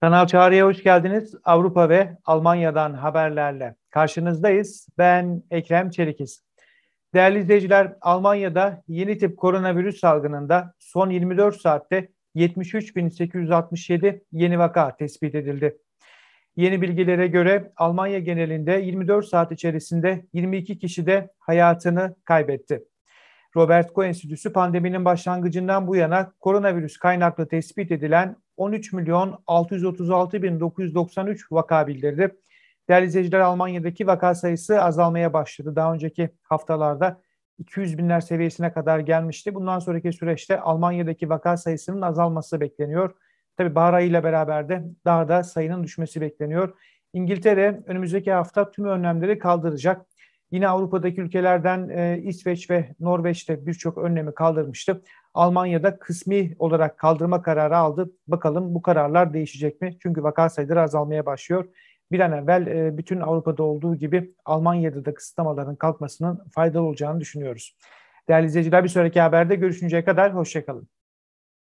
Kanal Çağrı'ya hoş geldiniz. Avrupa ve Almanya'dan haberlerle karşınızdayız. Ben Ekrem Çelikiz. Değerli izleyiciler, Almanya'da yeni tip koronavirüs salgınında son 24 saatte 73.867 yeni vaka tespit edildi. Yeni bilgilere göre Almanya genelinde 24 saat içerisinde 22 kişi de hayatını kaybetti. Robert Koch Enstitüsü pandeminin başlangıcından bu yana koronavirüs kaynaklı tespit edilen 13 milyon 636 bin 993 vaka bildirdi. Değerli izleyiciler Almanya'daki vaka sayısı azalmaya başladı. Daha önceki haftalarda 200 binler seviyesine kadar gelmişti. Bundan sonraki süreçte Almanya'daki vaka sayısının azalması bekleniyor. Tabi bahar ayıyla beraber de daha da sayının düşmesi bekleniyor. İngiltere önümüzdeki hafta tüm önlemleri kaldıracak. Yine Avrupa'daki ülkelerden e, İsveç ve Norveç'te birçok önlemi kaldırmıştı. Almanya'da kısmi olarak kaldırma kararı aldı. Bakalım bu kararlar değişecek mi? Çünkü vaka sayıları azalmaya başlıyor. Bir an evvel e, bütün Avrupa'da olduğu gibi Almanya'da da kısıtlamaların kalkmasının faydalı olacağını düşünüyoruz. Değerli izleyiciler bir sonraki haberde görüşünceye kadar hoşçakalın.